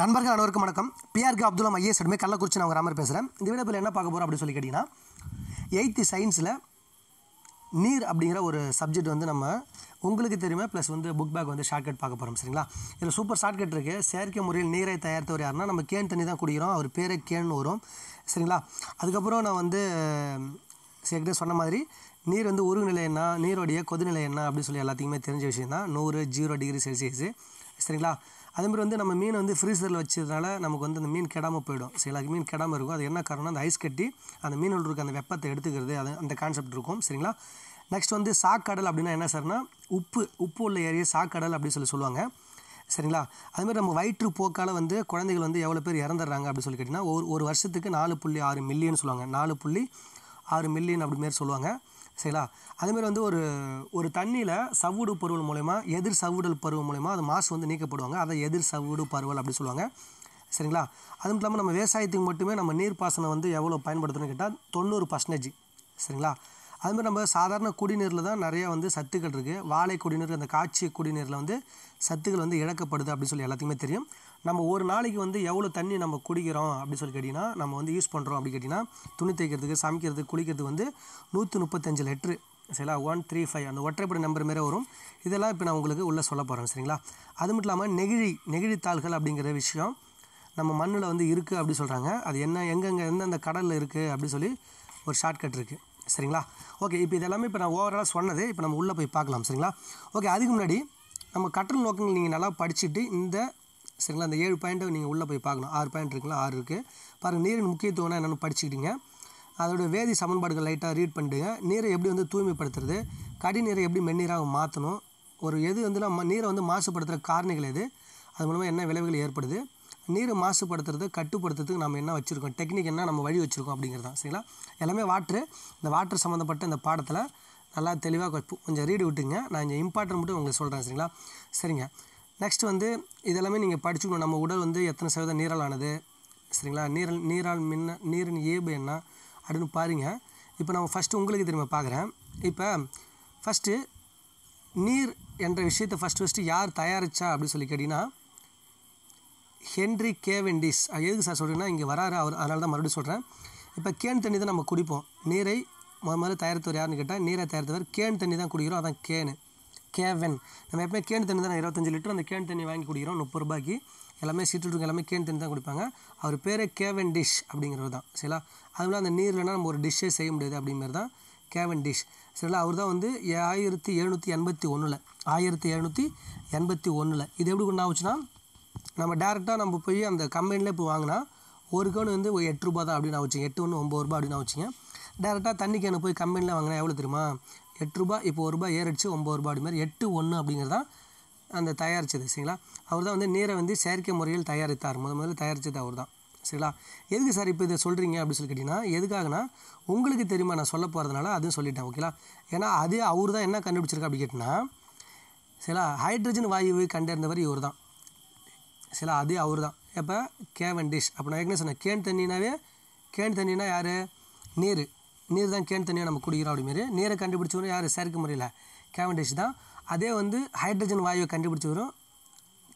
நண்பர்கள் அனைவருக்கும் வணக்கம் பிஆர்கே அப்துல்லா ஐஏஎஸ் அடிமை கள்ளக்குறிச்சி நான் ராமர் பேசுகிறேன் இந்த வீடியோ என்ன பார்க்க போகிறோம் அப்படின்னு சொல்லி கேட்டிங்கன்னா எயித்து சயின்ஸில் நீர் அப்படிங்கிற ஒரு சப்ஜெக்ட் வந்து நம்ம உங்களுக்கு தெரியுமா ப்ளஸ் வந்து புக் பேக் வந்து ஷார்ட்கட் பார்க்க போகிறோம் சரிங்களா இதில் சூப்பர் ஷார்ட்கட் இருக்குது செயற்கை முறையில் நீரை தயாரித்தவர் யாருன்னா நம்ம கேன் தண்ணி தான் குடிக்கிறோம் அவர் பேரே கேன் வரும் சரிங்களா அதுக்கப்புறம் நான் வந்து சேர்க்கிட்ட சொன்ன மாதிரி நீர் வந்து உருகு நிலை என்ன நீரோடைய கொதிநிலை என்ன அப்படின்னு சொல்லி எல்லாத்தையுமே தெரிஞ்ச விஷயம் தான் நூறு ஜீரோ டிகிரி செல்சியஸு சரிங்களா அதேமாதிரி வந்து நம்ம மீன் வந்து ஃப்ரீசரில் வச்சதுனால நமக்கு வந்து அந்த மீன் கெடாமல் போயிடும் சில மீன் கெடாமல் இருக்கும் அது என்ன காரணம் அந்த ஐஸ் கட்டி அந்த மீன் இருக்க அந்த வெப்பத்தை எடுத்துக்கிறது அது அந்த கான்செப்ட் இருக்கும் சரிங்களா நெக்ஸ்ட் வந்து சாக்கடல் அப்படின்னா என்ன சார்னா உப்பு உப்பு உள்ள ஏரியா சாக்கடல் அப்படின்னு சொல்லி சொல்லுவாங்க சரிங்களா அதுமாதிரி நம்ம வயிற்று போக்கால் வந்து குழந்தைகள் வந்து எவ்வளோ பேர் இறந்துடுறாங்க அப்படின்னு சொல்லி கேட்டிங்கன்னா ஒரு ஒரு வருஷத்துக்கு நாலு புள்ளி ஆறு மில்லியன் சொல்லுவாங்க நாலு புள்ளி ஆறு மில்லியன் அப்படிமாரி சொல்லுவாங்க சரிங்களா அதேமாரி வந்து ஒரு ஒரு தண்ணியில் சவ்வுடு பருவல் மூலயமா எதிர் சவ்வுடல் பருவம் மூலயமா அது மாசு வந்து நீக்கப்படுவாங்க அதை எதிர் சவ்வுடு பருவல் அப்படின்னு சொல்லுவாங்க சரிங்களா அது மட்டும் இல்லாமல் நம்ம விவசாயத்துக்கு மட்டுமே நம்ம நீர்ப்பாசனம் வந்து எவ்வளோ பயன்படுத்தணும்னு கேட்டால் தொண்ணூறு பர்சன்டேஜ் சரிங்களா அதுமாதிரி நம்ம சாதாரண குடிநீரில் தான் நிறையா வந்து சத்துக்கள் இருக்குது வாழை குடிநீர் அந்த காட்சி குடிநீரில் வந்து சத்துக்கள் வந்து இழக்கப்படுது அப்படின்னு சொல்லி எல்லாத்துக்குமே தெரியும் நம்ம ஒரு நாளைக்கு வந்து எவ்வளோ தண்ணி நம்ம குடிக்கிறோம் அப்படின்னு சொல்லி கேட்டிங்கன்னா நம்ம வந்து யூஸ் பண்ணுறோம் அப்படி கேட்டிங்கன்னா துணி தைக்கிறதுக்கு சமைக்கிறதுக்கு குளிக்கிறதுக்கு வந்து நூற்றி முப்பத்தஞ்சு லிட்ரு சரிங்களா ஒன் த்ரீ ஃபைவ் அந்த ஒற்றைப்படை நம்பர் மாரி வரும் இதெல்லாம் இப்போ நான் உங்களுக்கு உள்ளே சொல்ல போகிறேன் சரிங்களா அது மட்டும் இல்லாமல் நெகிழி நெகிழித்தாள்கள் அப்படிங்கிற விஷயம் நம்ம மண்ணில் வந்து இருக்குது அப்படி சொல்கிறாங்க அது என்ன எங்கெங்கே எந்தெந்த கடலில் இருக்குது அப்படின்னு சொல்லி ஒரு ஷார்ட்கட் இருக்குது சரிங்களா ஓகே இப்போ இதெல்லாமே இப்போ நான் ஓவராலாக சொன்னது இப்போ நம்ம உள்ளே போய் பார்க்கலாம் சரிங்களா ஓகே அதுக்கு முன்னாடி நம்ம கற்றல் நோக்கங்கள் நீங்கள் நல்லா படிச்சுட்டு இந்த சரிங்களா அந்த ஏழு பாயிண்ட்டை நீங்கள் உள்ளே போய் பார்க்கணும் ஆறு பாயிண்ட் இருக்குல்ல ஆறு இருக்குது பாருங்கள் நீரின் முக்கியத்துவம்னா என்னென்னு படிச்சுக்கிட்டீங்க அதோட வேதி சமன்பாடுகள் லைட்டாக ரீட் பண்ணிட்டுங்க நீரை எப்படி வந்து தூய்மைப்படுத்துறது கடிநீரை எப்படி மென்னீராக மாற்றணும் ஒரு எது வந்து நீரை வந்து மாசுபடுத்துகிற காரணிகள் எது அது மூலமாக என்ன விளைவுகள் ஏற்படுது நீரை மாசுபடுத்துறது கட்டுப்படுத்துறதுக்கு நம்ம என்ன வச்சுருக்கோம் டெக்னிக் என்ன நம்ம வழி வச்சுருக்கோம் அப்படிங்கிறது சரிங்களா எல்லாமே வாட்ரு இந்த வாட்ரு சம்மந்தப்பட்ட இந்த பாடத்தில் நல்லா தெளிவாக கொஞ்சம் ரீடு விட்டுங்க நான் இங்கே இம்பார்ட்டன் மட்டும் உங்களுக்கு சொல்கிறேன் சரிங்களா சரிங்க நெக்ஸ்ட் வந்து இதெல்லாமே நீங்கள் படிச்சுக்கணும் நம்ம உடல் வந்து எத்தனை சதவீதம் ஆனது சரிங்களா நீரல் நீரால் மின்ன நீரின் ஏபு என்ன அப்படின்னு பாருங்கள் இப்போ நம்ம ஃபஸ்ட்டு உங்களுக்கு திரும்ப பார்க்குறேன் இப்போ ஃபஸ்ட்டு நீர் என்ற விஷயத்தை ஃபஸ்ட்டு ஃபஸ்ட்டு யார் தயாரித்தா அப்படின்னு சொல்லி கேட்டிங்கன்னா ஹென்ரி கேவெண்டிஸ் எதுக்கு சார் சொல்கிறீங்கன்னா இங்கே வராரு அவர் அதனால தான் மறுபடியும் சொல்கிறேன் இப்போ கேன் தண்ணி தான் நம்ம குடிப்போம் நீரை முதல்ல தயாரித்தவர் யாருன்னு கேட்டால் நீரை தயாரித்தவர் கேன் தண்ணி தான் குடிக்கிறோம் அதான் கேனு கேவன் நம்ம எப்பவுமே கேன் தண்ணி தான் இருபத்தஞ்சு லிட்டர் அந்த கேன் தண்ணி வாங்கி குடிக்கிறோம் முப்பது ரூபாய்க்கு எல்லாமே சீட்டு எல்லாமே கேன் தண்ணி தான் குடிப்பாங்க அவர் பேரே கேவன் டிஷ் அப்படிங்கிறது தான் சரிங்களா அதுவும் அந்த நீர் இல்லைனா நம்ம ஒரு டிஷ்ஷே செய்ய முடியாது அப்படிங்கிறது தான் கேவன் டிஷ் சரிங்களா அவர் தான் வந்து ஆயிரத்தி எழுநூற்றி எண்பத்தி ஒன்றில் ஆயிரத்தி எழுநூற்றி எண்பத்தி ஒன்றில் இது எப்படி கொண்டு ஆச்சுன்னா நம்ம டேரெக்டாக நம்ம போய் அந்த கம்பெனிலே போய் வாங்கினா ஒரு கேன் வந்து ஒரு எட்டு ரூபா தான் அப்படின்னு ஆச்சுங்க எட்டு ஒன்று ஒம்பது ரூபா அப்படின்னு ஆச்சுங்க டேரெக்டாக தண்ணி கேனு போய் கம்பெனியில் வாங்கினா எவ்வளோ தெரியுமா எட்டு ரூபா இப்போ ஒரு ரூபாய் ஏறிடுச்சு ஒம்பது ரூபா அப்படி மாதிரி எட்டு ஒன்று அப்படிங்கிறதான் அந்த தயாரித்தது சரிங்களா அவர் தான் வந்து நீரை வந்து செயற்கை முறையில் தயாரித்தார் முத முதல்ல தயாரித்தது அவர் தான் சரிங்களா எதுக்கு சார் இப்போ இதை சொல்கிறீங்க அப்படின்னு சொல்லி கேட்டிங்கன்னா எதுக்காகனா உங்களுக்கு தெரியுமா நான் சொல்ல போகிறதுனால அதுவும் சொல்லிட்டேன் ஓகேங்களா ஏன்னா அது அவர் தான் என்ன கண்டுபிடிச்சிருக்கா அப்படி கேட்டினா சரிங்களா ஹைட்ரஜன் வாயுவை கண்டறிந்தவர் இவர் தான் சில அது அவர் தான் எப்போ கேவன் டிஷ் அப்போ நான் ஏற்கனவே சொன்னேன் கேன் தண்ணினாவே கேன் தண்ணினா யார் நீர் நீர் தான் கேன் தண்ணியாக நம்ம குடிக்கிறோம் அப்படிமாரி நீரை கண்டுபிடிச்சவரும் யார் செயற்கை முறையில் கேவன்டேஷ் தான் அதே வந்து ஹைட்ரஜன் வாயுவை கண்டுபிடிச்சவரும்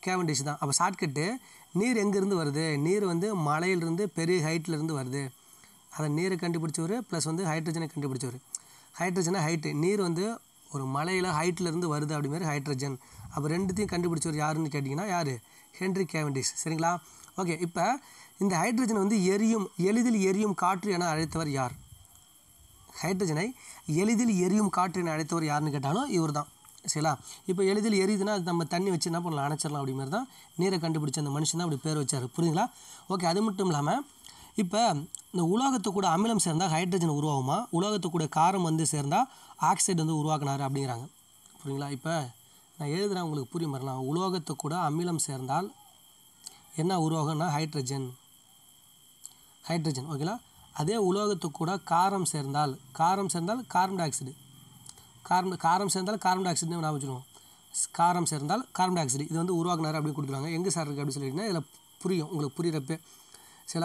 கேவன்டேஷ் தான் அப்போ ஷார்ட்கட்டு நீர் எங்கேருந்து வருது நீர் வந்து மலையிலிருந்து பெரிய ஹைட்லேருந்து வருது அதை நீரை கண்டுபிடிச்சவர் ப்ளஸ் வந்து ஹைட்ரஜனை கண்டுபிடிச்சவர் ஹைட்ரஜனை ஹைட்டு நீர் வந்து ஒரு மலையில் ஹைட்லேருந்து வருது அப்படிமாரி ஹைட்ரஜன் அப்போ ரெண்டுத்தையும் கண்டுபிடிச்சவர் யாருன்னு கேட்டிங்கன்னா யார் ஹென்ரி கேவன்டிஷ் சரிங்களா ஓகே இப்போ இந்த ஹைட்ரஜன் வந்து எரியும் எளிதில் எரியும் காற்று என அழைத்தவர் யார் ஹைட்ரஜனை எளிதில் எரியும் காற்று என அழைத்தவர் யாருன்னு கேட்டாலும் இவர் தான் சரிங்களா இப்போ எளிதில் எரியுதுன்னா அது நம்ம தண்ணி வச்சு என்ன பண்ணலாம் அணைச்சிடலாம் அப்படி மாதிரி தான் நீரை கண்டுபிடிச்ச அந்த மனுஷன் தான் அப்படி பேர் வச்சார் புரியுதுங்களா ஓகே அது மட்டும் இல்லாமல் இப்போ இந்த உலோகத்து கூட அமிலம் சேர்ந்தால் ஹைட்ரஜன் உருவாகுமா உலோகத்து கூட காரம் வந்து சேர்ந்தால் ஆக்சைடு வந்து உருவாக்குனாரு அப்படிங்கிறாங்க புரியுங்களா இப்போ நான் எழுதுகிறேன் உங்களுக்கு புரியும் மாதிரிலாம் உலோகத்து கூட அமிலம் சேர்ந்தால் என்ன உருவாகும்னா ஹைட்ரஜன் ஹைட்ரஜன் ஓகேங்களா அதே உலோகத்துக்கு கூட காரம் சேர்ந்தால் காரம் சேர்ந்தால் கார்பன் டை ஆக்சைடு கார்பன் காரம் சேர்ந்தால் கார்பன் டை ஆக்சைடு நான் வச்சுருவோம் காரம் சேர்ந்தால் கார்பன் டை ஆக்சைடு இது வந்து உருவாக்குனார் அப்படி கொடுத்துருவாங்க எங்கே சார் இருக்குது அப்படின்னு சொல்லிட்டுனா இதில் புரியும் உங்களுக்கு புரியிறப்பே சில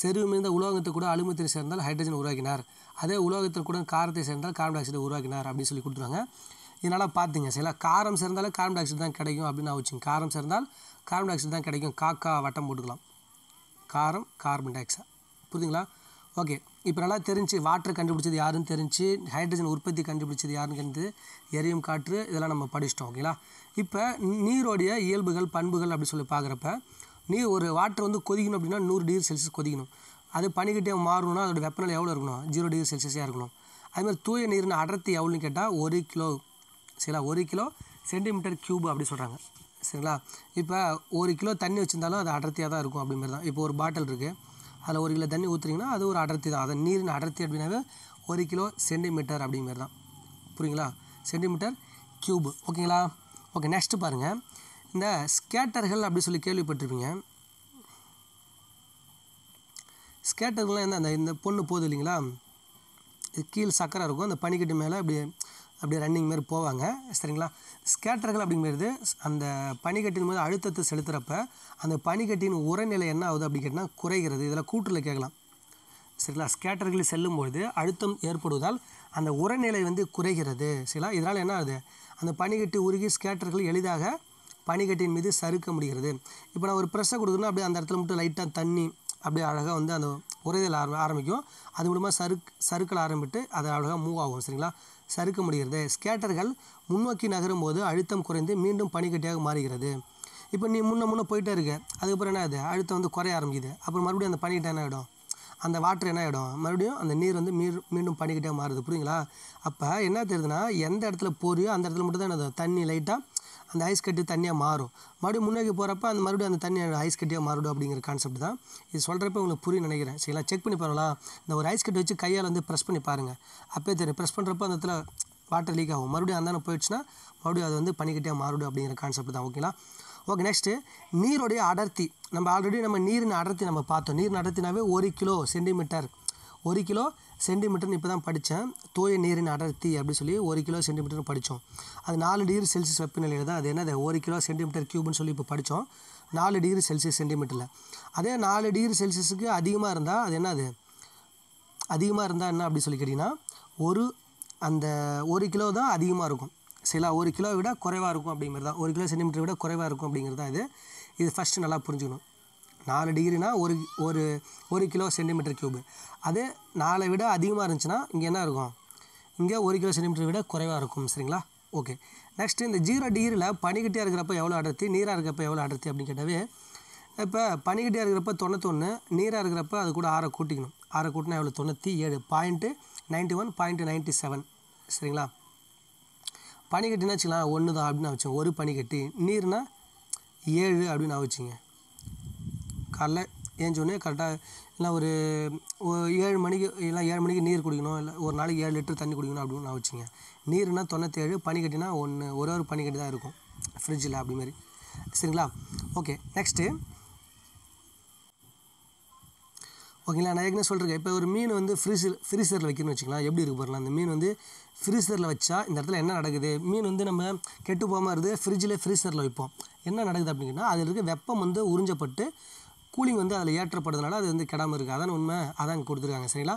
செருவு மீந்த உலோகத்தை கூட அலுமத்தில் சேர்ந்தால் ஹைட்ரஜன் உருவாக்கினார் அதே உலோகத்தில் கூட காரத்தை சேர்ந்தால் கார்பன் டை ஆக்சைடு உருவாக்கினார் அப்படின்னு சொல்லி கொடுத்துருவாங்க இதனால் பார்த்துங்க சில காரம் சேர்ந்தாலும் கார்பன் டை ஆக்சைடு தான் கிடைக்கும் அப்படின்னு நான் வச்சுங்க காரம் சேர்ந்தால் கார்பன் டை ஆக்சைடு தான் கிடைக்கும் காக்கா வட்டம் போட்டுக்கலாம் காரம் கார்பன் டை ஆக்சைடு புரியுதுங்களா ஓகே இப்போ நல்லா தெரிஞ்சு வாட்டர் கண்டுபிடிச்சது யாருன்னு தெரிஞ்சு ஹைட்ரஜன் உற்பத்தி கண்டுபிடிச்சது யாருங்கிறது எரியும் காற்று இதெல்லாம் நம்ம படிச்சிட்டோம் ஓகேங்களா இப்போ நீரோடைய இயல்புகள் பண்புகள் அப்படி சொல்லி பார்க்குறப்ப நீர் ஒரு வாட்டர் வந்து கொதிக்கணும் அப்படின்னா நூறு டிகிரி செல்சியஸ் கொதிக்கணும் அது பனிக்கிட்டே மாறணும்னா அதோட வெப்பநிலை எவ்வளோ இருக்கணும் ஜீரோ டிகிரி செல்சியஸாக இருக்கணும் அதுமாதிரி தூய நீர்னு அடர்த்தி எவ்வளோன்னு கேட்டால் ஒரு கிலோ சரிங்களா ஒரு கிலோ சென்டிமீட்டர் க்யூப் அப்படி சொல்கிறாங்க சரிங்களா இப்போ ஒரு கிலோ தண்ணி வச்சுருந்தாலும் அது அடர்த்தியாக தான் இருக்கும் அப்படிமாரி தான் இப்போ ஒரு பாட்டில் இருக்குது அதில் ஒரு கிலோ தண்ணி ஊற்றுறீங்கன்னா அது ஒரு அடர்த்தி தான் அதை நீரின் அடர்த்தி அப்படின்னாவே ஒரு கிலோ சென்டிமீட்டர் அப்படிங்கிறது தான் புரியுங்களா சென்டிமீட்டர் க்யூப் ஓகேங்களா ஓகே நெக்ஸ்ட்டு பாருங்கள் இந்த ஸ்கேட்டர்கள் அப்படி சொல்லி கேள்விப்பட்டிருப்பீங்க ஸ்கேட்டர்கள்லாம் என்ன அந்த இந்த பொண்ணு போகுது இல்லைங்களா இது கீழ் சக்கரை இருக்கும் அந்த பனிக்கட்டு மேலே அப்படியே அப்படியே ரன்னிங் மாதிரி போவாங்க சரிங்களா ஸ்கேட்டர்கள் அப்படிங்கிறது அந்த பனிக்கட்டின் போது அழுத்தத்தை செலுத்துகிறப்ப அந்த பனிக்கட்டின் உரநிலை என்ன ஆகுது அப்படி கேட்டால் குறைகிறது இதில் கூட்டில் கேட்கலாம் சரிங்களா ஸ்கேட்டர்கள் செல்லும்பொழுது அழுத்தம் ஏற்படுவதால் அந்த உரநிலை வந்து குறைகிறது சரிங்களா இதனால் என்ன ஆகுது அந்த பனிக்கட்டி உருகி ஸ்கேட்டர்கள் எளிதாக பனிக்கட்டின் மீது சறுக்க முடிகிறது இப்போ நான் ஒரு ப்ரெஷ்ஷை கொடுக்குறேன்னா அப்படியே அந்த இடத்துல மட்டும் லைட்டாக தண்ணி அப்படியே அழகாக வந்து அந்த உரைதல் ஆரம்பி ஆரம்பிக்கும் அது மூலமாக சறுக் சறுக்கல் ஆரம்பிட்டு அது அழகாக மூவ் ஆகும் சரிங்களா சறுக்க முடிகிறது ஸ்கேட்டர்கள் முன்னோக்கி நகரும் போது அழுத்தம் குறைந்து மீண்டும் பனிக்கட்டியாக மாறுகிறது இப்போ நீ முன்ன முன்னே போயிட்டே இருக்க அதுக்கப்புறம் என்ன ஆகுது அழுத்தம் வந்து குறைய ஆரம்பிக்குது அப்புறம் மறுபடியும் அந்த பனிக்கிட்ட என்ன ஆகிடும் அந்த வாட்டர் என்ன ஆகிடும் மறுபடியும் அந்த நீர் வந்து மீ மீண்டும் பனிக்கிட்டே மாறுது புரியுங்களா அப்போ என்ன தெரியுதுன்னா எந்த இடத்துல போறியோ அந்த இடத்துல மட்டும் தான் என்ன தண்ணி லைட்டாக அந்த ஐஸ் கட்டு தண்ணியாக மாறும் மறுபடியும் முன்னாடி போகிறப்ப அந்த மறுபடியும் அந்த தண்ணி ஐஸ் கட்டியாக மாறிடும் அப்படிங்கிற கான்செப்ட் தான் இது சொல்கிறப்ப உங்களுக்கு புரிய நினைக்கிறேன் சரிங்களா செக் பண்ணி பாருங்களா இந்த ஒரு ஐஸ் கட்டு வச்சு கையால் வந்து ப்ரெஸ் பண்ணி பாருங்கள் அப்போயே தெரியும் ப்ரெஸ் பண்ணுறப்ப அந்த இடத்துல வாட்டர் லீக் ஆகும் மறுபடியும் அந்தான போயிடுச்சுன்னா மறுபடியும் அது வந்து பனிக்கட்டியாக மாறிடும் அப்படிங்கிற கான்செப்ட் தான் ஓகேங்களா ஓகே நெக்ஸ்ட்டு நீருடைய அடர்த்தி நம்ம ஆல்ரெடி நம்ம நீரின் அடர்த்தி நம்ம பார்த்தோம் நீரின் அடர்த்தினாவே ஒரு கிலோ சென்டிமீட்டர் ஒரு கிலோ சென்டிமீட்டர்னு இப்போ தான் படித்தேன் தூய நீரின் அடர்த்தி அப்படின்னு சொல்லி ஒரு கிலோ சென்டிமீட்டர்னு படித்தோம் அது நாலு டிகிரி செல்சியஸ் வெப்பநிலையில் தான் அது என்னது ஒரு கிலோ சென்டிமீட்டர் க்யூப்னு சொல்லி இப்போ படித்தோம் நாலு டிகிரி செல்சியஸ் சென்டிமீட்டரில் அதே நாலு டிகிரி செல்சியஸுக்கு அதிகமாக இருந்தால் அது என்ன அது அதிகமாக இருந்தால் என்ன அப்படி சொல்லி கேட்டிங்கன்னா ஒரு அந்த ஒரு கிலோ தான் அதிகமாக இருக்கும் சில ஒரு கிலோ விட குறைவாக இருக்கும் அப்படிங்கிறது தான் ஒரு கிலோ சென்டிமீட்டர் விட குறைவாக இருக்கும் அப்படிங்கிறது தான் இது இது ஃபஸ்ட்டு நல்லா புரிஞ்சுக்கணும் நாலு டிகிரினா ஒரு ஒரு ஒரு கிலோ சென்டிமீட்டர் க்யூபு அது நாலை விட அதிகமாக இருந்துச்சுன்னா இங்கே என்ன இருக்கும் இங்கே ஒரு கிலோ சென்டிமீட்டர் விட குறைவாக இருக்கும் சரிங்களா ஓகே நெக்ஸ்ட்டு இந்த ஜீரோ டிகிரியில் பனிக்கிட்டியாக இருக்கிறப்ப எவ்வளோ அடர்த்தி நீராக இருக்கிறப்ப எவ்வளோ அடர்த்தி அப்படின்னு கேட்டாவே இப்போ பனிக்கட்டியாக இருக்கிறப்ப தொண்ணூத்தொன்று நீராக இருக்கிறப்ப அது கூட ஆறை கூட்டிக்கணும் ஆறை கூட்டினா எவ்வளோ தொண்ணூற்றி ஏழு point ninety one point ninety seven சரிங்களா பனிக்கட்டினா வச்சுக்கலாம் ஒன்று தான் அப்படின்னு வச்சோம் ஒரு பனிக்கட்டி நீர்னால் ஏழு அப்படின்னு வச்சுங்க காலைல ஏஞ்சோடனே கரெக்டாக இல்லை ஒரு ஏழு மணிக்கு இல்லை ஏழு மணிக்கு நீர் குடிக்கணும் இல்லை ஒரு நாளைக்கு ஏழு லிட்டர் தண்ணி குடிக்கணும் அப்படின்னு நான் வச்சுக்கங்க நீர்னால் தொண்ணூற்றேழு பனிக்கட்டினா ஒன்று ஒரு ஒரு பனிக்கட்டி தான் இருக்கும் ஃப்ரிட்ஜில் அப்படி மாதிரி சரிங்களா ஓகே நெக்ஸ்ட்டு ஓகேங்களா நான் ஏற்கனவே சொல்லிருக்கேன் இப்போ ஒரு மீன் வந்து ஃப்ரீசர் ஃப்ரீசரில் வைக்கணும்னு வச்சுக்கலாம் எப்படி இருக்கு பாருலாம் அந்த மீன் வந்து ஃப்ரீசரில் வச்சா இந்த இடத்துல என்ன நடக்குது மீன் வந்து நம்ம கெட்டு போகாமல் இருக்குது ஃப்ரிட்ஜில் ஃப்ரீசரில் வைப்போம் என்ன நடக்குது அப்படிங்கன்னா அதில் இருக்க வெப்பம் வந்து உறிஞ்சப்பட்டு கூலிங் வந்து அதில் ஏற்றப்படுறதுனால அது வந்து கிடாமல் இருக்குது அதான் உண்மை அதான் கொடுத்துருக்காங்க சரிங்களா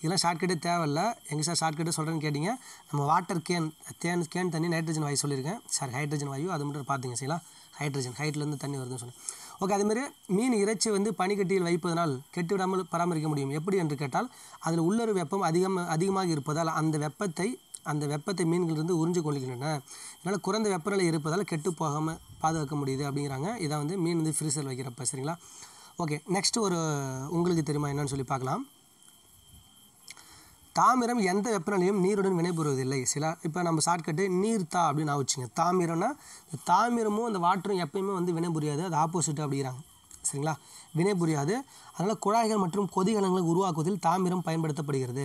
இதெல்லாம் ஷார்ட்கட்டே தேவையில்ல எங்கள் சார் ஷார்ட்கட்டே சொல்கிறேன்னு கேட்டிங்க நம்ம வாட்டர் கேன் தேன் கேன் தண்ணி நைட்ரஜன் வாயு சொல்லியிருக்கேன் சார் ஹைட்ரஜன் வாயு அது மட்டும் பார்த்துங்க சரிங்களா ஹைட்ரஜன் ஹைட்லேருந்து தண்ணி வருதுன்னு சொன்னேன் ஓகே அதுமாரி மீன் இறைச்சி வந்து பனிக்கட்டியில் வைப்பதனால் கெட்டு விடாமல் பராமரிக்க முடியும் எப்படி என்று கேட்டால் அதில் உள்ளொரு வெப்பம் அதிகம் அதிகமாக இருப்பதால் அந்த வெப்பத்தை அந்த வெப்பத்தை மீன்களிலிருந்து உறிஞ்சு கொள்கின்றன இதனால் குறைந்த வெப்பநிலை இருப்பதால் கெட்டு போகாமல் பாதுகாக்க முடியுது அப்படிங்கிறாங்க இதான் வந்து மீன் வந்து ஃப்ரீசர் வைக்கிறப்ப சரிங்களா ஓகே நெக்ஸ்ட் ஒரு உங்களுக்கு தெரியுமா என்னன்னு சொல்லி பார்க்கலாம் தாமிரம் எந்த வெப்பநிலையும் நீருடன் வினைபுறுவதில்லை சில இப்போ நம்ம ஷார்ட்கட்டு நீர்த்தா அப்படின்னு நான் வச்சுங்க தாமிரம்னா தாமிரமும் அந்த வாட்டரும் எப்பயுமே வந்து வினைபுரியாது அது ஆப்போசிட் அப்படிங்கிறாங்க சரிங்களா வினைபுரியாது அதனால் குழாய்கள் மற்றும் கொதிகலன்களை உருவாக்குவதில் தாமிரம் பயன்படுத்தப்படுகிறது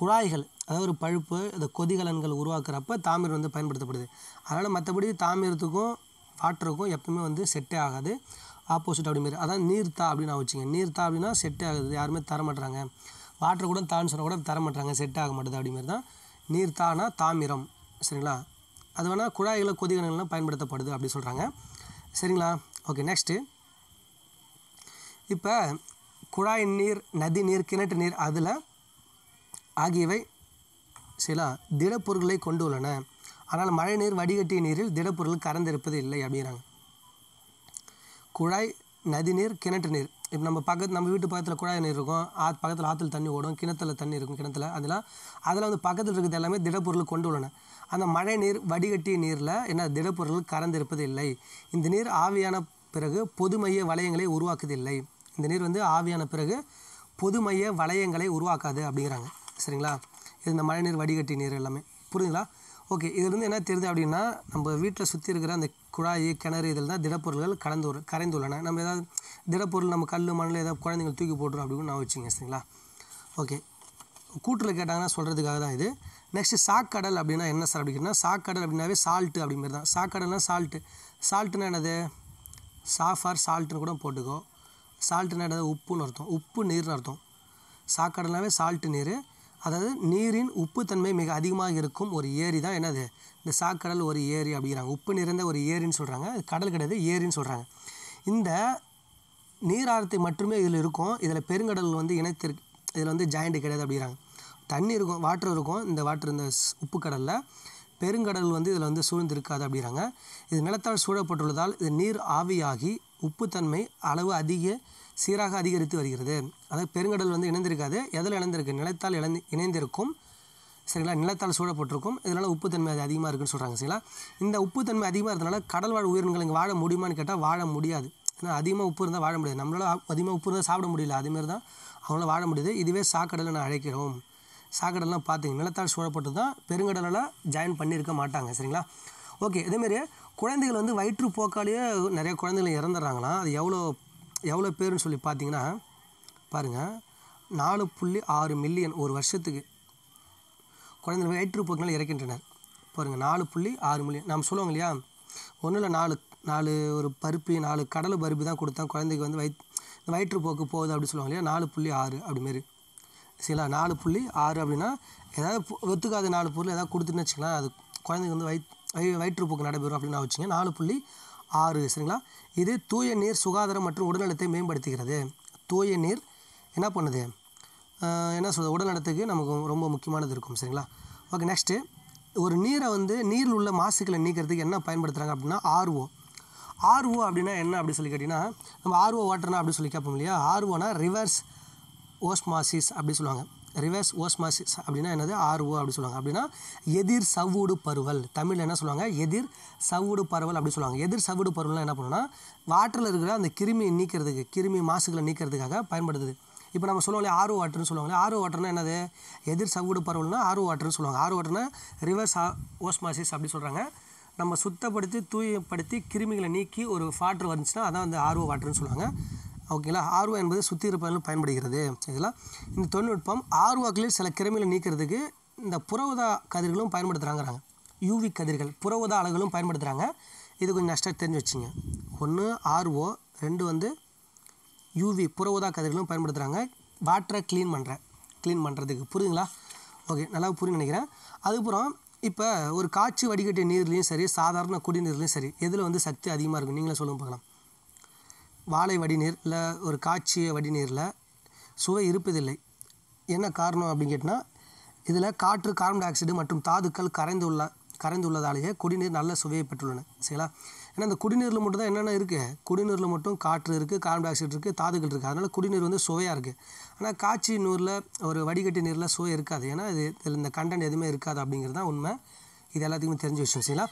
குழாய்கள் அதாவது ஒரு பழுப்பு அந்த கொதிகலன்கள் உருவாக்குறப்ப தாமிரம் வந்து பயன்படுத்தப்படுது அதனால் மற்றபடி தாமிரத்துக்கும் வாட்டருக்கும் எப்பவுமே வந்து செட்டே ஆகாது ஆப்போசிட் அப்படிமாரி அதான் நீர்த்தா அப்படின்னு வச்சுங்க நீர்த்தா அப்படின்னா செட் ஆகுது யாருமே தர மாட்டுறாங்க வாட்டர் கூட தான்னு சொன்னால் கூட தர மாட்டுறாங்க செட் ஆக மாட்டுது அப்படிமாரி தான் நீர்த்தானா தாமிரம் சரிங்களா அது வேணால் குழாய்களை கொதிகணங்கள்லாம் பயன்படுத்தப்படுது அப்படின்னு சொல்கிறாங்க சரிங்களா ஓகே நெக்ஸ்ட்டு இப்போ குழாய் நீர் நதி நீர் கிணற்று நீர் அதில் ஆகியவை சில திடப்பொருட்களை கொண்டுள்ளன ஆனால் மழை நீர் வடிகட்டிய நீரில் திடப்பொருள் கறந்திருப்பது இல்லை அப்படிங்கிறாங்க குழாய் நதிநீர் கிணற்று நீர் இப்போ நம்ம பக்கத்து நம்ம வீட்டு பக்கத்தில் குழாய் நீர் இருக்கும் ஆ பக்கத்தில் ஆற்றுல தண்ணி ஓடும் கிணத்துல தண்ணி இருக்கும் கிணத்துல அதெல்லாம் அதெல்லாம் வந்து பக்கத்தில் இருக்கிறது எல்லாமே திடப்பொருள் கொண்டு உள்ளன அந்த மழை நீர் வடிகட்டிய நீரில் என்ன திடப்பொருள் கறந்திருப்பது இல்லை இந்த நீர் ஆவியான பிறகு பொதுமைய வளையங்களை உருவாக்குதில்லை இந்த நீர் வந்து ஆவியான பிறகு பொதுமைய வளையங்களை உருவாக்காது அப்படிங்கிறாங்க சரிங்களா இது இந்த மழைநீர் வடிகட்டி நீர் எல்லாமே புரியுதுங்களா ஓகே இதுலேருந்து என்ன தெரியுது அப்படின்னா நம்ம வீட்டில் சுற்றி இருக்கிற அந்த குழாய் கிணறு இதில் தான் திடப்பொருள்கள் கடந்து கரைந்துள்ளன நம்ம ஏதாவது திடப்பொருள் நம்ம கல் மணல் ஏதாவது குழந்தைங்க தூக்கி போட்டுரும் அப்படின்னு நான் வச்சுங்க சரிங்களா ஓகே கூட்டில் கேட்டாங்கன்னா சொல்கிறதுக்காக தான் இது நெக்ஸ்ட்டு சாக்கடல் அப்படின்னா என்ன சார் அப்படின்னா சாக்கடல் அப்படின்னாவே சால்ட்டு அப்படிமாரி தான் சாக்கடல்னால் சால்ட்டு சால்ட்டுனா என்னது சாஃபார் சால்ட்டுன்னு கூட போட்டுக்கோ சால்ட்டுனா என்னது உப்புன்னு அர்த்தம் உப்பு நீர்னு அர்த்தம் சாக்கடல்னாவே சால்ட்டு நீர் அதாவது நீரின் உப்புத்தன்மை மிக அதிகமாக இருக்கும் ஒரு ஏரி தான் என்னது இந்த சாக்கடல் ஒரு ஏரி அப்படிங்கிறாங்க உப்பு நிறைந்த ஒரு ஏரின்னு சொல்கிறாங்க அது கடல் கிடையாது ஏரின்னு சொல்கிறாங்க இந்த நீராரத்தை மட்டுமே இதில் இருக்கும் இதில் பெருங்கடல் வந்து இணைத்திருக்கு இதில் வந்து ஜாயிண்ட் கிடையாது அப்படிங்கிறாங்க தண்ணி இருக்கும் வாட்டர் இருக்கும் இந்த வாட்டர் இந்த உப்பு கடலில் பெருங்கடல் வந்து இதில் வந்து சூழ்ந்திருக்காது அப்படிங்கிறாங்க இது நிலத்தால் சூழப்பட்டுள்ளதால் இது நீர் ஆவியாகி உப்புத்தன்மை அளவு அதிக சீராக அதிகரித்து வருகிறது அதாவது பெருங்கடல் வந்து இணைந்திருக்காது எதில் இணைந்திருக்கு நிலத்தால் இழந்து இணைந்திருக்கும் சரிங்களா நிலத்தால் சூழப்பட்டிருக்கும் இதனால் உப்புத்தன்மை அது அதிகமாக இருக்குன்னு சொல்கிறாங்க சரிங்களா இந்த உப்புத்தன்மை அதிகமாக இருந்தனால கடல் வாழ் உயிரினங்கள் இங்கே வாழ முடியுமான்னு கேட்டால் வாழ முடியாது ஏன்னா அதிகமாக உப்பு இருந்தால் வாழ முடியாது நம்மளால் அதிகமாக உப்பு இருந்தால் சாப்பிட முடியல அதுமாரி தான் அவங்களால வாழ முடியுது இதுவே சாக்கடலை நான் அழைக்கிறோம் சாக்கடலாம் பார்த்துங்க நிலத்தால் சூழப்பட்டு தான் பெருங்கடலெலாம் ஜாயின் பண்ணியிருக்க மாட்டாங்க சரிங்களா ஓகே இதேமாரி குழந்தைகள் வந்து வயிற்று போக்காலேயே நிறைய குழந்தைகள் இறந்துடுறாங்களாம் அது எவ்வளோ எவ்வளோ பேருன்னு சொல்லி பார்த்தீங்கன்னா பாருங்கள் நாலு புள்ளி ஆறு மில்லியன் ஒரு வருஷத்துக்கு குழந்தைகள் வயிற்றுப்போக்கினால் இறக்கின்றனர் பாருங்கள் நாலு புள்ளி ஆறு மில்லியன் நாம் சொல்லுவாங்க இல்லையா ஒன்றும் இல்லை நாலு நாலு ஒரு பருப்பு நாலு கடல் பருப்பு தான் கொடுத்தா குழந்தைக்கு வந்து வயிற் வயிற்றுப்போக்கு போகுது அப்படின்னு சொல்லுவாங்க இல்லையா நாலு புள்ளி ஆறு அப்படிமாரி சரிங்களா நாலு புள்ளி ஆறு அப்படின்னா ஏதாவது ஒத்துக்காத நாலு பொருள் ஏதாவது கொடுத்துன்னு வச்சுக்கலாம் அது குழந்தைக்கு வந்து வயிற் வயிற்றுப்போக்கு நடைபெறும் அப்படின்னு நான் வச்சுங்க நாலு புள்ளி ஆறு சரிங்களா இது தூய நீர் சுகாதாரம் மற்றும் உடல்நலத்தை மேம்படுத்துகிறது தூய நீர் என்ன பண்ணுது என்ன சொல்கிறது உடல்நலத்துக்கு நமக்கு ரொம்ப முக்கியமானது இருக்கும் சரிங்களா ஓகே நெக்ஸ்ட்டு ஒரு நீரை வந்து நீரில் உள்ள மாசுக்களை நீக்கிறதுக்கு என்ன பயன்படுத்துகிறாங்க அப்படின்னா ஆர்ஓ ஆர்ஓ அப்படின்னா என்ன அப்படின்னு சொல்லி கேட்டிங்கன்னா நம்ம ஆர்ஓ வாட்டர்னா அப்படின்னு சொல்லி கேட்போம் இல்லையா ஆர்ஓனா ரிவர்ஸ் ஓஸ்மாசிஸ் அப்படின்னு சொல்லுவாங்க ரிவர்ஸ் ஓஸ்மாசிஸ் அப்படின்னா என்னது ஆர்ஓ அப்படின்னு சொல்லுவாங்க அப்படின்னா எதிர் சவ்வூடு பருவல் தமிழில் என்ன சொல்லுவாங்க எதிர் சவ்வூடு பருவல் அப்படின்னு சொல்லுவாங்க எதிர் சவ்வூடு பருவல்னால் என்ன பண்ணுன்னா வாட்டரில் இருக்கிற அந்த கிருமி நீக்கிறதுக்கு கிருமி மாசுகளை நீக்கிறதுக்காக பயன்படுத்துது இப்போ நம்ம சொல்லுவோம்ல ஆர்ஓ வாட்டர்னு சொல்லுவாங்களே ஆர்ஓ வாட்டர்னா என்னது எதிர் சவ்வூடு பருவல்னா ஆர்ஓ வாட்டர்னு சொல்லுவாங்க ஆர்ஓ வாட்டர்னா ரிவர்ஸ் ஓஸ்மாசிஸ் அப்படி சொல்கிறாங்க நம்ம சுத்தப்படுத்தி தூயப்படுத்தி கிருமிகளை நீக்கி ஒரு வாட்டர் வந்துச்சுன்னா அதான் வந்து ஆர்ஓ வாட்டர்னு சொல்லுவாங்க ஓகேங்களா ஆர்வா என்பது சுற்றி இருப்பதிலும் பயன்படுகிறது சரிங்களா இந்த தொழில்நுட்பம் ஆர்வாக்களில் சில கிருமிகளை நீக்கிறதுக்கு இந்த புறவுதா கதிர்களும் பயன்படுத்துகிறாங்கிறாங்க யூவி கதிர்கள் புறவுதா அழகுகளும் பயன்படுத்துகிறாங்க இது கொஞ்சம் நஷ்டம் தெரிஞ்சு வச்சுங்க ஒன்று ஆர்ஓ ரெண்டு வந்து யூவி புறவுதா கதிர்களும் பயன்படுத்துகிறாங்க வாட்டரை க்ளீன் பண்ணுற க்ளீன் பண்ணுறதுக்கு புரியுதுங்களா ஓகே நல்லா புரியும் நினைக்கிறேன் அதுக்கப்புறம் இப்போ ஒரு காய்ச்சி வடிகட்டிய நீர்லேயும் சரி சாதாரண குடிநீர்லேயும் சரி எதில் வந்து சக்தி அதிகமாக இருக்கும் நீங்களே சொல்லுங்க பார்க்கலாம் வாழை வடிநீர் இல்லை ஒரு காய்ச்சிய வடிநீரில் சுவை இருப்பதில்லை என்ன காரணம் அப்படின்னு கேட்டால் இதில் காற்று கார்பன் டை ஆக்சைடு மற்றும் தாதுக்கள் கரைந்து உள்ள கரைந்து உள்ளதாலேயே குடிநீர் நல்ல சுவையை பெற்றுள்ளன சரிங்களா ஏன்னா அந்த குடிநீரில் மட்டும் தான் என்னென்ன இருக்குது குடிநீரில் மட்டும் காற்று இருக்குது கார்பன் டை ஆக்சைடு இருக்குது தாதுகள் இருக்குது அதனால் குடிநீர் வந்து சுவையாக இருக்குது ஆனால் காய்ச்சி நூரில் ஒரு வடிகட்டி நீரில் சுவை இருக்காது ஏன்னா இது இதில் இந்த கண்டன் எதுவுமே இருக்காது அப்படிங்கிறது தான் உண்மை இது எல்லாத்துக்குமே தெரிஞ்ச விஷயம் சரிங்களா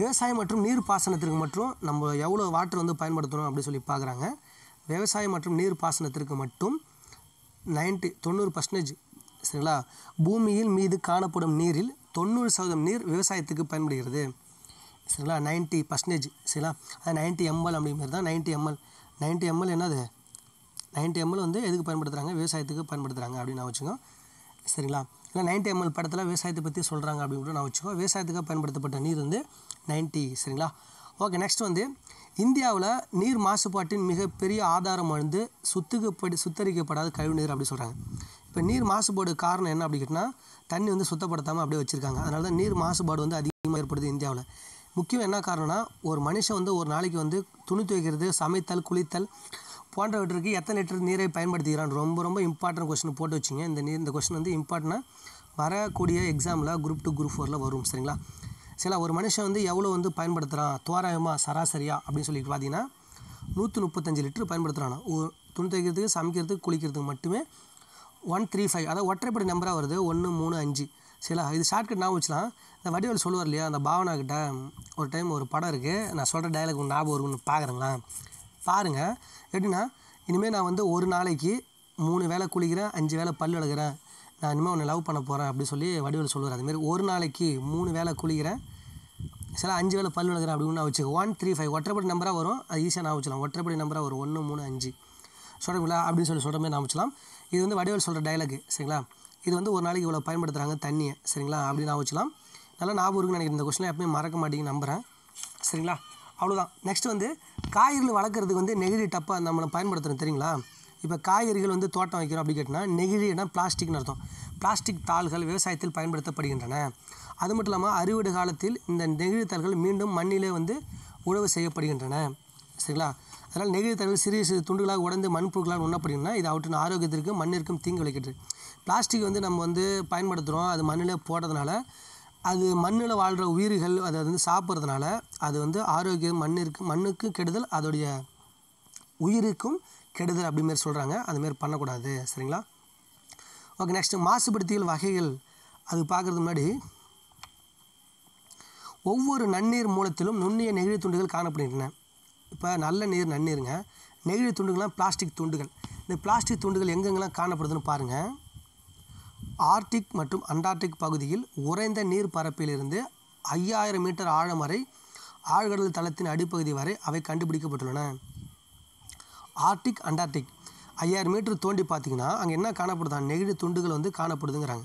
விவசாயம் மற்றும் நீர் பாசனத்திற்கு மட்டும் நம்ம எவ்வளோ வாட்டர் வந்து பயன்படுத்தணும் அப்படின்னு சொல்லி பார்க்குறாங்க விவசாயம் மற்றும் நீர் பாசனத்திற்கு மட்டும் நைன்டி தொண்ணூறு பர்சன்டேஜ் சரிங்களா பூமியில் மீது காணப்படும் நீரில் தொண்ணூறு சதவீதம் நீர் விவசாயத்துக்கு பயன்படுகிறது சரிங்களா நைன்ட்டி பர்சன்டேஜ் சரிங்களா அது நைன்ட்டி எம்எல் அப்படிங்கிறது தான் நைன்ட்டி எம்எல் நைன்ட்டி எம்எல் என்னது நைன்ட்டி எம்எல் வந்து எதுக்கு பயன்படுத்துகிறாங்க விவசாயத்துக்கு பயன்படுத்துகிறாங்க அப்படின்னு நான் வச்சுக்கோங்க சரிங்களா ஏன்னா நைன்டி எம்எல் படத்தில் விவசாயத்தை பற்றி சொல்கிறாங்க அப்படின்னு நான் வச்சுக்கோ விவசாயத்துக்காக பயன்படுத்தப்பட்ட நீர் வந்து நைன்ட்டி சரிங்களா ஓகே நெக்ஸ்ட் வந்து இந்தியாவில் நீர் மாசுபாட்டின் மிகப்பெரிய ஆதாரம் வந்து சுத்துக்கப்படி சுத்தரிக்கப்படாத கழிவு நீர் அப்படி சொல்கிறாங்க இப்போ நீர் மாசுபாடு காரணம் என்ன அப்படி கேட்டால் தண்ணி வந்து சுத்தப்படுத்தாமல் அப்படியே வச்சுருக்காங்க அதனால தான் நீர் மாசுபாடு வந்து அதிகமாக ஏற்படுது இந்தியாவில் முக்கியம் என்ன காரணம்னா ஒரு மனுஷன் வந்து ஒரு நாளைக்கு வந்து துணி துவைக்கிறது சமைத்தல் குளித்தல் போன்றவற்றுக்கு எத்தனை லிட்டர் நீரை பயன்படுத்திக்கிறான் ரொம்ப ரொம்ப இம்பார்ட்டன்ட் கொஸ்டின் போட்டு வச்சுங்க இந்த நீர் இந்த கொஸ்டின் வந்து இம்பார்ட்டனாக வரக்கூடிய எக்ஸாமில் குரூப் டூ குரூப் ஃபோரில் வரும் சரிங்களா சரிங்களா ஒரு மனுஷன் வந்து எவ்வளோ வந்து பயன்படுத்துகிறான் தோராயமாக சராசரியாக அப்படின்னு சொல்லி பார்த்தீங்கன்னா நூற்றி முப்பத்தஞ்சு லிட்டர் பயன்படுத்துகிறானா துணி தைக்கிறதுக்கு சமைக்கிறதுக்கு குளிக்கிறதுக்கு மட்டுமே ஒன் த்ரீ ஃபைவ் அதாவது ஒற்றைப்படி நம்பராக வருது ஒன்று மூணு அஞ்சு சில இது ஷார்ட்கட் நான் வச்சுலாம் இந்த வடிவேல் சொல்லுவார் இல்லையா அந்த பாவனா கிட்ட ஒரு டைம் ஒரு படம் இருக்குது நான் சொல்கிற டைலாக் ஞாபகம் இருக்குன்னு பார்க்குறேங்களா பாருங்கள் எப்படின்னா இனிமேல் நான் வந்து ஒரு நாளைக்கு மூணு வேலை குளிக்கிறேன் அஞ்சு வேலை பல் விளக்குறேன் நான் இனிமேல் உன்னை லவ் பண்ண போகிறேன் அப்படின்னு சொல்லி வடிவில் சொல்லுவார் அதுமாரி ஒரு நாளைக்கு மூணு வேலை குளிக்கிறேன் சில அஞ்சு வேலை பல் விளக்குறேன் அப்படின்னு நான் வச்சுக்கோ ஒன் த்ரீ ஃபைவ் ஒற்றைப்படி நம்பராக வரும் அது ஈஸியாக நான் வச்சலாம் ஒற்றைப்படி நம்பராக வரும் ஒன்று மூணு அஞ்சு சொல்கிறீங்களா அப்படின்னு சொல்லி சொல்கிற மாதிரி நான் வச்சலாம் இது வந்து வடிவில் சொல்கிற டைலாக் சரிங்களா இது வந்து ஒரு நாளைக்கு இவ்வளோ பயன்படுத்துகிறாங்க தண்ணியை சரிங்களா அப்படின்னு நான் வச்சலாம் நல்லா ஞாபகம் இருக்குன்னு நினைக்கிறேன் இந்த கொஸ்டினை எப்பவுமே மறக்க மாட்டேங்குன்னு நம்புகிறேன் சரிங்களா அவ்வளோதான் நெக்ஸ்ட் வந்து காய்கறிகள் வளர்க்குறதுக்கு வந்து நெகிழி டப்பாக நம்மளை பயன்படுத்துகிறோம் தெரியுங்களா இப்போ காய்கறிகள் வந்து தோட்டம் வைக்கிறோம் அப்படி கேட்டிங்கன்னா நெகிழினா பிளாஸ்டிக்னு அர்த்தம் பிளாஸ்டிக் தாள்கள் விவசாயத்தில் பயன்படுத்தப்படுகின்றன அது மட்டும் இல்லாமல் அறுவடை காலத்தில் இந்த நெகிழி தாள்கள் மீண்டும் மண்ணிலே வந்து உழவு செய்யப்படுகின்றன சரிங்களா அதனால் தாள்கள் சிறிய சிறு துண்டுகளாக உடந்து மண்புழுக்களால் உண்ணப்படுகின்றன இது அவற்றின் ஆரோக்கியத்திற்கும் மண்ணிற்கும் தீங்கு விளைக்கிறது பிளாஸ்டிக் வந்து நம்ம வந்து பயன்படுத்துகிறோம் அது மண்ணில் போடுறதுனால அது மண்ணில் வாழ்கிற உயிர்கள் அதை வந்து சாப்பிட்றதுனால அது வந்து ஆரோக்கியம் மண்ணிற்கு மண்ணுக்கு கெடுதல் அதோடைய உயிருக்கும் கெடுதல் அப்படிமாரி சொல்கிறாங்க அதுமாரி பண்ணக்கூடாது சரிங்களா ஓகே நெக்ஸ்ட்டு மாசுபடுத்திகள் வகைகள் அது பார்க்குறது முன்னாடி ஒவ்வொரு நன்னீர் மூலத்திலும் நுண்ணிய நெகிழி துண்டுகள் காணப்படுகின்றன இப்போ நல்ல நீர் நன்னீருங்க நெகிழி துண்டுகள்லாம் பிளாஸ்டிக் துண்டுகள் இந்த பிளாஸ்டிக் துண்டுகள் எங்கெங்கெல்லாம் காணப்படுதுன்னு பாருங்கள் ஆர்டிக் மற்றும் அண்டார்டிக் பகுதியில் உறைந்த நீர் பரப்பிலிருந்து ஐயாயிரம் மீட்டர் ஆழம் வரை ஆழ்கடல் தளத்தின் அடிப்பகுதி வரை அவை கண்டுபிடிக்கப்பட்டுள்ளன ஆர்டிக் அண்டார்டிக் ஐயாயிரம் மீட்ரு தோண்டி பார்த்தீங்கன்னா அங்கே என்ன காணப்படுதான் நெகிழி துண்டுகள் வந்து காணப்படுதுங்கிறாங்க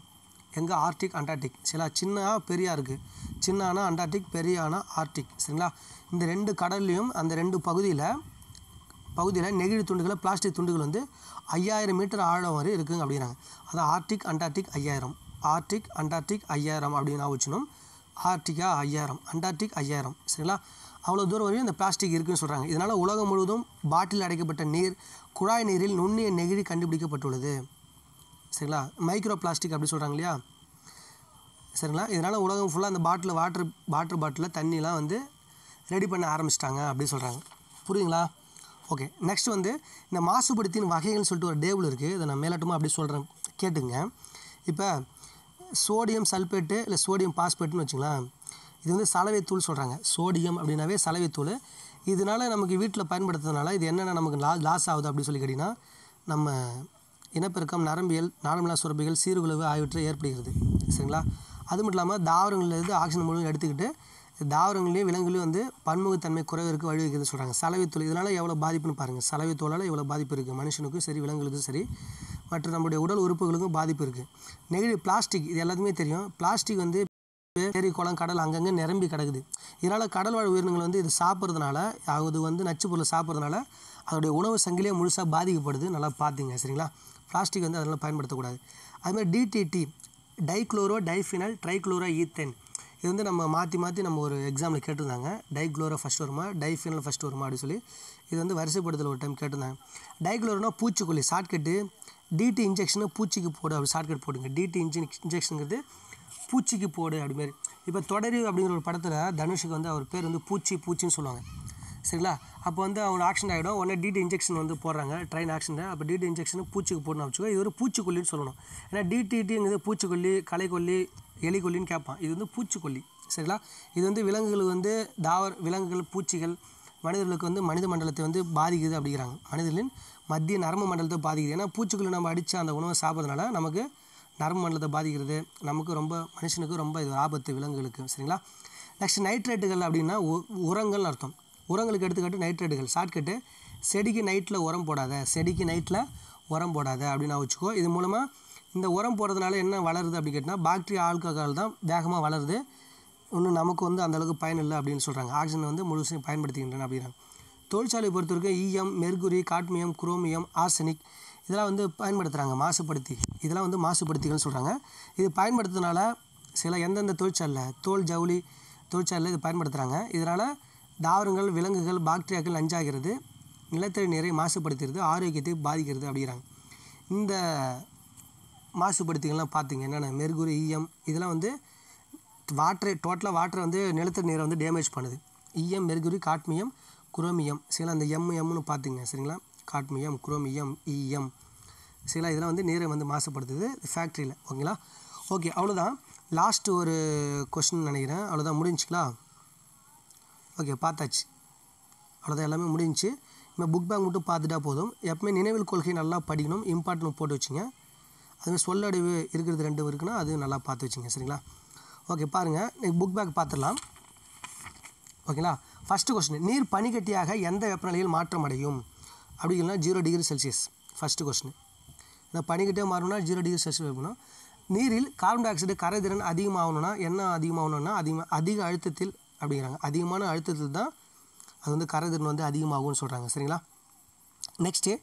எங்கே ஆர்டிக் அண்டார்டிக் சில சின்னா பெரியா இருக்குது சின்னானா அண்டார்டிக் பெரியானா ஆர்டிக் சரிங்களா இந்த ரெண்டு கடல்லையும் அந்த ரெண்டு பகுதியில் பகுதியில் நெகிழி துண்டுகளை பிளாஸ்டிக் துண்டுகள் வந்து ஐயாயிரம் மீட்டர் ஆழம் வரை இருக்குங்க அப்படிங்கிறாங்க அதான் ஆர்டிக் அண்டார்டிக் ஐயாயிரம் ஆர்டிக் அண்டார்டிக் ஐயாயிரம் அப்படின்னு ஆச்சுனும் ஆர்டிகா ஐயாயிரம் அண்டார்டிக் ஐயாயிரம் சரிங்களா அவ்வளோ தூரம் வரையும் இந்த பிளாஸ்டிக் இருக்குன்னு சொல்கிறாங்க இதனால் உலகம் முழுவதும் பாட்டில் அடைக்கப்பட்ட நீர் குழாய் நீரில் நுண்ணிய நெகிழி கண்டுபிடிக்கப்பட்டுள்ளது சரிங்களா மைக்ரோ பிளாஸ்டிக் அப்படி சொல்கிறாங்க இல்லையா சரிங்களா இதனால் உலகம் ஃபுல்லாக அந்த பாட்டில் வாட்ரு வாட்டர் பாட்டிலில் தண்ணியெலாம் வந்து ரெடி பண்ண ஆரம்பிச்சிட்டாங்க அப்படின்னு சொல்கிறாங்க புரியுங்களா ஓகே நெக்ஸ்ட் வந்து இந்த மாசுபடுத்தின் வகைகள்னு சொல்லிட்டு ஒரு டேபிள் இருக்குது இதை நான் மேலட்டமாக அப்படி சொல்கிறேன் கேட்டுங்க இப்போ சோடியம் சல்ஃபேட்டு இல்லை சோடியம் பாஸ்பேட்டுன்னு வச்சுங்களேன் இது வந்து சலவைத்தூள் சொல்கிறாங்க சோடியம் அப்படின்னாவே சலவைத்தூள் இதனால் நமக்கு வீட்டில் பயன்படுத்துறதுனால இது என்னென்ன நமக்கு லா லாஸ் ஆகுது அப்படின்னு சொல்லி கேட்டிங்கன்னா நம்ம இனப்பெருக்கம் நரம்பியல் நாடமில்லா சுரப்பிகள் சீர்குழுவு ஆகியவற்றை ஏற்படுகிறது சரிங்களா அது மட்டும் இல்லாமல் தாவரங்கள்லேருந்து ஆக்சிஜன் மூலம் எடுத்துக்கிட்டு தாவரங்களையும் விலங்குகளையும் வந்து பன்முகத்தன்மை குறைவிற்கு வைக்கிறது சொல்கிறாங்க சலவைத்தூள் இதனால் எவ்வளோ பாதிப்புன்னு பாருங்கள் சலவைத்தூளால் எவ்வளோ பாதிப்பு இருக்குது மனுஷனுக்கும் சரி விலங்குகளுக்கும் சரி மற்ற நம்முடைய உடல் உறுப்புகளுக்கும் பாதிப்பு இருக்குது நெகிழி பிளாஸ்டிக் இது எல்லாத்துக்குமே தெரியும் பிளாஸ்டிக் வந்து ஏரி குளம் கடல் அங்கங்கே நிரம்பி கிடக்குது இதனால் கடல் வாழ் உயிரினங்கள் வந்து இது சாப்பிட்றதுனால அது வந்து நச்சு பொருளை சாப்பிட்றதுனால அதோடைய உணவு சங்கிலியே முழுசாக பாதிக்கப்படுது நல்லா பார்த்துங்க சரிங்களா பிளாஸ்டிக் வந்து அதனால் பயன்படுத்தக்கூடாது அதுமாதிரி DDT dichloro diphenyl trichloro ethane இது வந்து நம்ம மாற்றி மாற்றி நம்ம ஒரு எக்ஸாமில் கேட்டிருந்தாங்க டைக்ளோரோ ஃபஸ்ட் வருமா டைஃபினல் ஃபஸ்ட் வருமா அப்படின்னு சொல்லி இது வந்து வரிசைப்படுத்தல் ஒரு டைம் கேட்டிருந்தாங்க டைக்ளோரோனா பூச்சிக்கொல்லி ஷார்ட்கட்டு டிடி இன்ஜெக்ஷனாக பூச்சிக்கு போடு அப்படி ஷார்ட்கட் போடுங்க டிடி இன்ஜெக் இன்ஜெக்ஷனுங்கிறது பூச்சிக்கு போடு அப்படிமாரி இப்போ தொடரி அப்படிங்கிற ஒரு படத்தில் தனுஷுக்கு வந்து அவர் பேர் வந்து பூச்சி பூச்சின்னு சொல்லுவாங்க சரிங்களா அப்போ வந்து அவங்க ஆக்சிடென்ட் ஆகிடும் உடனே டிடி இன்ஜெக்ஷன் வந்து போடுறாங்க ட்ரெயின் ஆக்சிடென்ட் அப்போ டிடி இன்ஜெக்ஷன் பூச்சிக்கு போடணும் வச்சுக்கோ இது ஒரு பூச்சிக்கொல்லின்னு சொல்லணும் ஏன்னா டிடிடிங்கிறது பூச்சிக்கொல்லி களைக்கொல்லி எலிக்கொல்லின்னு கேட்பான் இது வந்து பூச்சிக்கொல்லி சரிங்களா இது வந்து விலங்குகள் வந்து தாவர விலங்குகள் பூச்சிகள் மனிதர்களுக்கு வந்து மனித மண்டலத்தை வந்து பாதிக்குது அப்படிங்கிறாங்க மனிதர்களின் மத்திய நரம்பு மண்டலத்தை பாதிக்குது ஏன்னா பூச்சிக்குள்ளே நம்ம அடித்து அந்த உணவை சாப்பிட்றதுனால நமக்கு நரம்பு மண்டலத்தை பாதிக்கிறது நமக்கு ரொம்ப மனுஷனுக்கு ரொம்ப இது ஆபத்து விலங்குகளுக்கு சரிங்களா நெக்ஸ்ட் நைட்ரேட்டுகள் அப்படின்னா உ உரங்கள்னு அர்த்தம் உரங்களுக்கு எடுத்துக்காட்டு நைட்ரேட்டுகள் ஷார்ட்கட்டு செடிக்கு நைட்டில் உரம் போடாத செடிக்கு நைட்டில் உரம் போடாத அப்படின்னு வச்சுக்கோ இது மூலமாக இந்த உரம் போடுறதுனால என்ன வளருது அப்படின்னு கேட்டால் பாக்டீரியா ஆல்கஹால் தான் வேகமாக வளருது இன்னும் நமக்கு வந்து அந்தளவுக்கு பயன் இல்லை அப்படின்னு சொல்கிறாங்க ஆக்சிஜன் வந்து முழுசையும் பயன்படுத்துகின்றன அப்படின்னா தொழிற்சாலை பொறுத்தவரைக்கும் ஈயம் மெர்குரி காட்மியம் குரோமியம் ஆர்சனிக் இதெல்லாம் வந்து பயன்படுத்துகிறாங்க மாசுபடுத்தி இதெல்லாம் வந்து மாசுபடுத்திகள்னு சொல்கிறாங்க இது பயன்படுத்துறதுனால சில எந்தெந்த தொழிற்சாலையில் தோல் ஜவுளி தொழிற்சாலையில் இது பயன்படுத்துகிறாங்க இதனால் தாவரங்கள் விலங்குகள் பாக்டீரியாக்கள் நஞ்சாகிறது நிலத்தடி நீரை மாசுபடுத்துகிறது ஆரோக்கியத்தை பாதிக்கிறது அப்படிங்கிறாங்க இந்த மாசுபடுத்திகள்லாம் பார்த்திங்க என்னென்ன மெர்குரி ஈயம் இதெல்லாம் வந்து வாட்டரை டோட்டலாக வாட்டரை வந்து நிலத்தடி நீரை வந்து டேமேஜ் பண்ணுது ஈயம் மெர்குரி காட்மியம் குரோமியம் சில அந்த எம் எம்னு பார்த்துங்க சரிங்களா காட்மியம் குரோமியம் இஎம் சரிங்களா இதெல்லாம் வந்து நீரை வந்து மாசுபடுத்துது ஃபேக்ட்ரியில் ஓகேங்களா ஓகே அவ்வளோதான் லாஸ்ட்டு ஒரு கொஷின் நினைக்கிறேன் அவ்வளோதான் முடிஞ்சிக்கலா ஓகே பார்த்தாச்சு அவ்வளோதான் எல்லாமே முடிஞ்சு இப்போ புக் பேக் மட்டும் பார்த்துட்டா போதும் எப்பவுமே நினைவில் கொள்கை நல்லா படிக்கணும் இம்பார்ட்டன் போட்டு வச்சுங்க அதுமாதிரி சொல்லடைவு இருக்கிறது ரெண்டு இருக்குன்னா அதுவும் நல்லா பார்த்து வச்சுங்க சரிங்களா ஓகே பாருங்கள் நீங்கள் புக் பேக் பார்த்துடலாம் ஓகேங்களா ஃபஸ்ட்டு கொஸ்டின் நீர் பனிக்கட்டியாக எந்த வெப்பநிலையில் மாற்றம் அடையும் இல்லைன்னா zero degree Celsius first question இந்த பனிக்கிட்டே மாறணும்னா ஜீரோ டிகிரி செல்சியஸ் இருக்கணும் நீரில் கார்பன் டை ஆக்சைடு கரைதிறன் அதிகமாகணும்னா என்ன அதிகமாகணும்னா அதிகமாக அதிக அழுத்தத்தில் அப்படிங்கிறாங்க அதிகமான அழுத்தத்தில் தான் அது வந்து கரைதிறன் வந்து அதிகமாகும்னு சொல்கிறாங்க சரிங்களா நெக்ஸ்ட்டு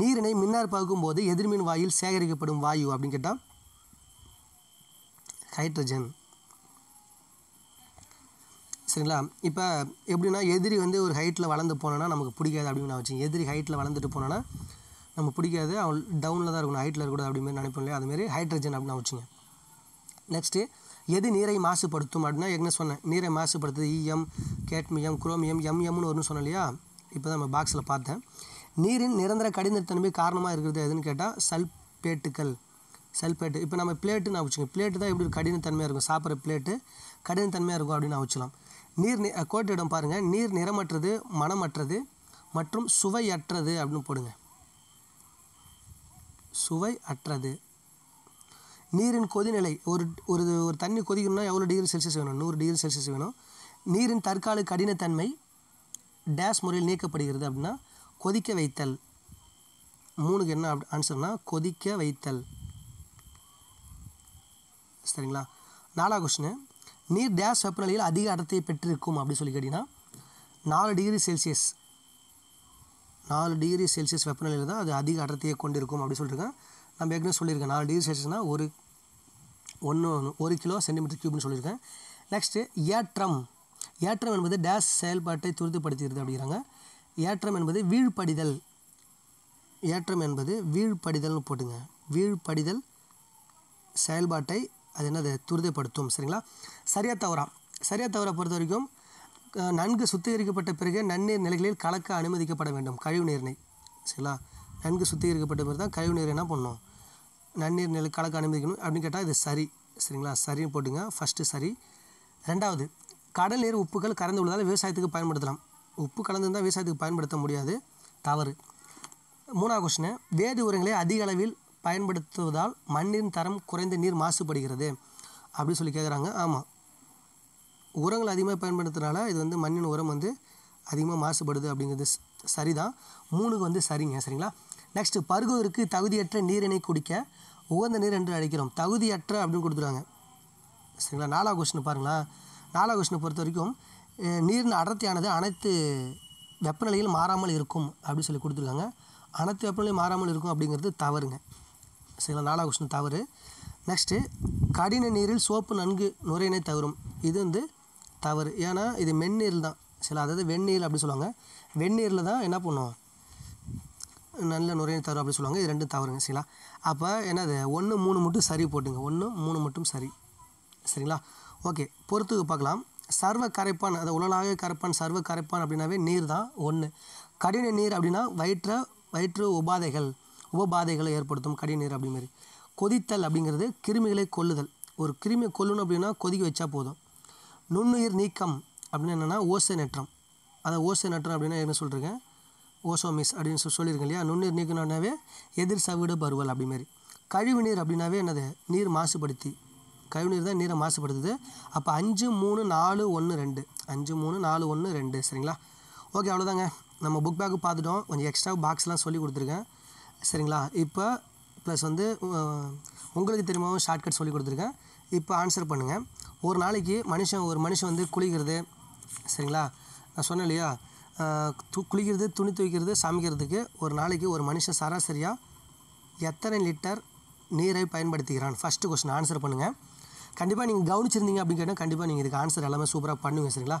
நீரினை மின்னார் பகுக்கும் போது எதிர்மின் வாயில் சேகரிக்கப்படும் வாயு அப்படின்னு கேட்டால் ஹைட்ரஜன் சரிங்களா இப்போ எப்படின்னா எதிரி வந்து ஒரு ஹைட்டில் வளர்ந்து போனோன்னா நமக்கு பிடிக்காது அப்படின்னு நான் வச்சு எதிரி ஹைட்டில் வளர்ந்துட்டு போனோன்னா நம்ம பிடிக்காது அவள் டவுனில் தான் இருக்கணும் ஹைட்டில் இருக்கக்கூடாது அப்படிமாரி நினைப்போம் இல்லையா அதுமாரி ஹைட்ரஜன் அப்படின்னா வச்சுங்க நெக்ஸ்ட்டு எது நீரை மாசுபடுத்தும் அப்படின்னா எக்னஸ் சொன்னேன் நீரை மாசுபடுத்துது இஎம் e கேட்மியம் குரோமியம் எம்எம்னு ஒன்று சொன்னோம் இல்லையா இப்போ தான் நம்ம பாக்ஸில் பார்த்தேன் நீரின் நிரந்தர கடினத்தன்மை காரணமாக இருக்கிறது எதுன்னு கேட்டால் சல்பேட்டுக்கள் சல்பேட்டு இப்போ நம்ம பிளேட்டு நான் வச்சுங்க பிளேட்டு தான் எப்படி கடினத்தன்மையாக இருக்கும் சாப்பிட்ற பிளேட்டு கடினத்தன்மையாக இருக்கும் அப்படின்னு நான் வச்சலாம் நீர் கோட்டிடம் பாருங்கள் நீர் நிறமற்றது மனமற்றது மற்றும் சுவையற்றது அப்படின்னு போடுங்க சுவை அற்றது நீரின் கொதிநிலை ஒரு ஒரு ஒரு தண்ணி கொதிக்கணும்னா எவ்வளோ டிகிரி செல்சியஸ் வேணும் நூறு டிகிரி செல்சியஸ் வேணும் நீரின் தற்கால கடினத்தன்மை டேஷ் முறையில் நீக்கப்படுகிறது அப்படின்னா கொதிக்க வைத்தல் மூணுக்கு என்ன ஆன்சர்னால் கொதிக்க வைத்தல் சரிங்களா நாலா கொஸ்டின் நீர் டேஷ் வெப்பநிலையில் அதிக அடர்த்தியை பெற்றிருக்கும் அப்படின்னு சொல்லி கேட்டிங்கன்னா நாலு டிகிரி செல்சியஸ் நாலு டிகிரி செல்சியஸ் வெப்பநிலையில் தான் அது அதிக அடர்த்தியை கொண்டிருக்கும் அப்படின்னு சொல்லியிருக்கேன் நம்ம ஏற்கனவே சொல்லியிருக்கேன் நாலு டிகிரி செல்சியஸ்னால் ஒரு ஒன்று ஒரு கிலோ சென்டிமீட்டர் க்யூப்னு சொல்லியிருக்கேன் நெக்ஸ்ட்டு ஏற்றம் ஏற்றம் என்பது டேஸ் செயல்பாட்டை துரிதப்படுத்துகிறது அப்படிங்கிறாங்க ஏற்றம் என்பது வீழ்படிதல் ஏற்றம் என்பது வீழ்படிதல்னு போட்டுங்க வீழ்படிதல் செயல்பாட்டை அது என்னது துரிதப்படுத்தும் சரிங்களா சரியாக தவறா சரியாக தவறை பொறுத்த வரைக்கும் நன்கு சுத்திகரிக்கப்பட்ட பிறகு நன்னீர் நிலைகளில் கலக்க அனுமதிக்கப்பட வேண்டும் கழிவு நீர்னை சரிங்களா நன்கு சுத்திகரிக்கப்பட்ட பிறகு தான் கழிவு நீர் என்ன பண்ணணும் நன்னீர் நிலை கலக்க அனுமதிக்கணும் அப்படின்னு கேட்டால் இது சரி சரிங்களா சரின்னு போட்டுங்க ஃபஸ்ட்டு சரி ரெண்டாவது கடல் நீர் உப்புகள் கலந்து உள்ளதால் விவசாயத்துக்கு பயன்படுத்தலாம் உப்பு கலந்துருந்தால் விவசாயத்துக்கு பயன்படுத்த முடியாது தவறு மூணாவது கொஸ்டின் வேதி உரங்களை அதிக அளவில் பயன்படுத்துவதால் மண்ணின் தரம் குறைந்த நீர் மாசுபடுகிறது அப்படின்னு சொல்லி கேட்குறாங்க ஆமாம் உரங்கள் அதிகமாக பயன்படுத்துகிறனால இது வந்து மண்ணின் உரம் வந்து அதிகமாக மாசுபடுது அப்படிங்கிறது சரிதான் மூணுக்கு வந்து சரிங்க சரிங்களா நெக்ஸ்ட்டு பருகுவதற்கு தகுதியற்ற நீரினை குடிக்க உகந்த நீர் என்று அழைக்கிறோம் தகுதியற்ற அப்படின்னு கொடுத்துருவாங்க சரிங்களா நாலாவது கொஸ்டின் பாருங்களா நாலாவது கொஸ்டினை பொறுத்த வரைக்கும் நீரின் அடர்த்தியானது அனைத்து வெப்பநிலையில் மாறாமல் இருக்கும் அப்படின்னு சொல்லி கொடுத்துருக்காங்க அனைத்து வெப்பநிலை மாறாமல் இருக்கும் அப்படிங்கிறது தவறுங்க சரிங்களா நாலாவது கொஸ்டின் தவறு நெக்ஸ்ட்டு கடின நீரில் சோப்பு நன்கு நுரையினை தவறும் இது வந்து தவறு ஏன்னா இது மென்னீர் தான் சில அதாவது வெந்நீர் அப்படி சொல்லுவாங்க வெந்நீரில் தான் என்ன பண்ணுவோம் நல்ல நுரையீரல் தவறு அப்படி சொல்லுவாங்க இது ரெண்டும் தவறுங்க சரிங்களா அப்போ என்னது ஒன்று மூணு மட்டும் சரி போட்டுங்க ஒன்று மூணு மட்டும் சரி சரிங்களா ஓகே பொறுத்துக்கு பார்க்கலாம் சர்வ கரைப்பான் அதை உலலாக கரைப்பான் சர்வ கரைப்பான் அப்படின்னாவே நீர் தான் ஒன்று கடின நீர் அப்படின்னா வயிற்ற வயிற்று உபாதைகள் உபபாதைகளை ஏற்படுத்தும் கடின நீர் அப்படிமாரி கொதித்தல் அப்படிங்கிறது கிருமிகளை கொல்லுதல் ஒரு கிருமியை கொல்லணும் அப்படின்னா கொதிக்க வச்சா போதும் நுண்ணுயிர் நீக்கம் அப்படின்னு என்னென்னா ஓசை நெற்றம் அதை ஓசை நெற்றம் அப்படின்னா என்ன சொல்கிறேன் ஓசோமிஸ் அப்படின்னு சொல்லி சொல்லியிருக்கேன் இல்லையா நுண்ணுயிர் நீக்கணும்னாவே எதிர் சவிடு பருவல் அப்படிமாரி கழிவு நீர் அப்படின்னாவே என்னது நீர் மாசுபடுத்தி கழிவு நீர் தான் நீரை மாசுபடுத்துது அப்போ அஞ்சு மூணு நாலு ஒன்று ரெண்டு அஞ்சு மூணு நாலு ஒன்று ரெண்டு சரிங்களா ஓகே அவ்வளோதாங்க நம்ம புக் பேக்கு பார்த்துட்டோம் கொஞ்சம் எக்ஸ்ட்ரா பாக்ஸ்லாம் சொல்லி கொடுத்துருக்கேன் சரிங்களா இப்போ ப்ளஸ் வந்து உங்களுக்கு திரும்பவும் ஷார்ட்கட் சொல்லி கொடுத்துருக்கேன் இப்போ ஆன்சர் பண்ணுங்கள் ஒரு நாளைக்கு மனுஷன் ஒரு மனுஷன் வந்து குளிக்கிறது சரிங்களா நான் சொன்னேன் இல்லையா து குளிக்கிறது துணி துவைக்கிறது சமைக்கிறதுக்கு ஒரு நாளைக்கு ஒரு மனுஷன் சராசரியாக எத்தனை லிட்டர் நீரை பயன்படுத்திக்கிறான் ஃபஸ்ட்டு கொஸ்டின் ஆன்சர் பண்ணுங்கள் கண்டிப்பாக நீங்கள் கவனிச்சிருந்தீங்க அப்படின்னு கேட்டால் கண்டிப்பாக நீங்கள் இதுக்கு ஆன்சர் எல்லாமே சூப்பராக பண்ணுவீங்க சரிங்களா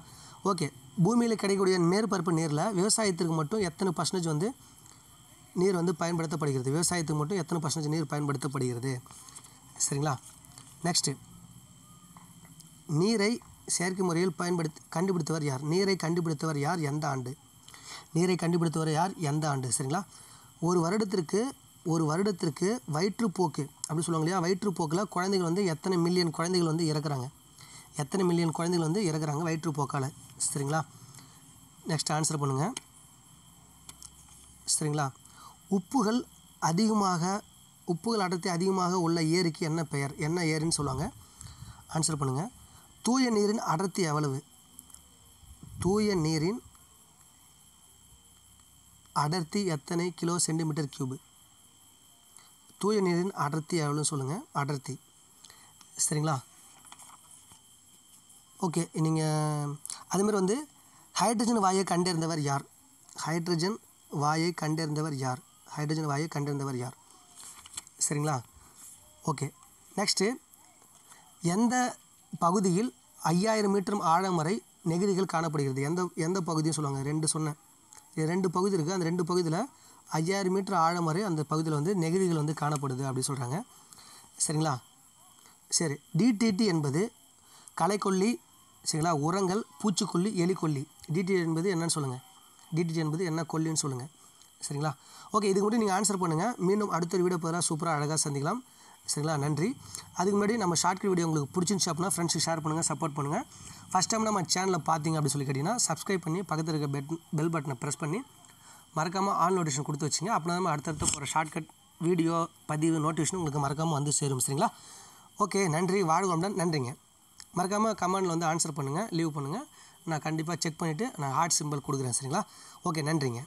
ஓகே பூமியில் கிடைக்கக்கூடிய மேற்பரப்பு நீரில் விவசாயத்திற்கு மட்டும் எத்தனை பர்சன்டேஜ் வந்து நீர் வந்து பயன்படுத்தப்படுகிறது விவசாயத்துக்கு மட்டும் எத்தனை பர்சன்டேஜ் நீர் பயன்படுத்தப்படுகிறது சரிங்களா நெக்ஸ்ட்டு நீரை செயற்கை முறையில் பயன்படுத்தி கண்டுபிடித்தவர் யார் நீரை கண்டுபிடித்தவர் யார் எந்த ஆண்டு நீரை கண்டுபிடித்தவர் யார் எந்த ஆண்டு சரிங்களா ஒரு வருடத்திற்கு ஒரு வருடத்திற்கு வயிற்றுப்போக்கு அப்படின்னு சொல்லுவாங்க இல்லையா வயிற்றுப்போக்கில் குழந்தைகள் வந்து எத்தனை மில்லியன் குழந்தைகள் வந்து இறக்குறாங்க எத்தனை மில்லியன் குழந்தைகள் வந்து இறக்குறாங்க வயிற்றுப்போக்கால் சரிங்களா நெக்ஸ்ட் ஆன்சர் பண்ணுங்கள் சரிங்களா உப்புகள் அதிகமாக உப்புகள் அடர்த்தி அதிகமாக உள்ள ஏரிக்கு என்ன பெயர் என்ன ஏரின்னு சொல்லுவாங்க ஆன்சர் பண்ணுங்கள் தூய நீரின் அடர்த்தி எவ்வளவு தூய நீரின் அடர்த்தி எத்தனை கிலோ சென்டிமீட்டர் கியூபு தூய நீரின் அடர்த்தி எவ்வளோ சொல்லுங்கள் அடர்த்தி சரிங்களா ஓகே நீங்கள் அதுமாரி வந்து ஹைட்ரஜன் வாயை கண்டறிந்தவர் யார் ஹைட்ரஜன் வாயை கண்டறிந்தவர் யார் ஹைட்ரஜன் வாயை கண்டறிந்தவர் யார் சரிங்களா ஓகே நெக்ஸ்ட்டு எந்த பகுதியில் ஐயாயிரம் மீட்டர் ஆழம் வரை நெகிழிகள் காணப்படுகிறது எந்த எந்த பகுதியும் சொல்லுவாங்க ரெண்டு சொன்னேன் இது ரெண்டு பகுதி இருக்குது அந்த ரெண்டு பகுதியில் ஐயாயிரம் மீட்டர் ஆழம் வரை அந்த பகுதியில் வந்து நெகிழிகள் வந்து காணப்படுது அப்படின்னு சொல்கிறாங்க சரிங்களா சரி டிடிடி என்பது களைக்கொல்லி சரிங்களா உரங்கள் பூச்சிக்கொல்லி எலிக்கொல்லி டிடிடி என்பது என்னன்னு சொல்லுங்கள் டிடிடி என்பது என்ன கொல்லின்னு சொல்லுங்கள் சரிங்களா ஓகே இதுக்கு மட்டும் நீங்கள் ஆன்சர் பண்ணுங்கள் மீண்டும் அடுத்த வீடியோ போகிறதா சூப்பராக அழகாக சந்திக்கலாம் சரிங்களா நன்றி அதுக்கு முன்னாடி நம்ம ஷார்ட்கட் வீடியோ உங்களுக்கு பிடிச்சிருந்துச்சு அப்படின்னா ஃப்ரெண்ட்ஸுக்கு ஷேர் பண்ணுங்கள் சப்போர்ட் பண்ணுங்கள் ஃபஸ்ட் டைம் நம்ம சேனலில் பார்த்தீங்க அப்படின்னு சொல்லி கேட்டிங்கன்னா சப்ஸ்கிரைப் பண்ணி பக்கத்தில் இருக்க பெட் பெல் பட்டனை ப்ரெஸ் பண்ணி மறக்காமல் ஆன் நோட்டிஃபிகேஷன் கொடுத்து வச்சுங்க அப்படின்னா நம்ம அடுத்தடுத்த போகிற ஷார்ட்கட் வீடியோ பதிவு நோட்டிஃபிகேஷன் உங்களுக்கு மறக்காமல் வந்து சேரும் சரிங்களா ஓகே நன்றி வாழ்கோம்டன் நன்றிங்க மறக்காமல் கமெண்டில் வந்து ஆன்சர் பண்ணுங்கள் லீவ் பண்ணுங்கள் நான் கண்டிப்பாக செக் பண்ணிவிட்டு நான் ஹார்ட் சிம்பிள் கொடுக்குறேன் சரிங்களா ஓகே நன்றிங்க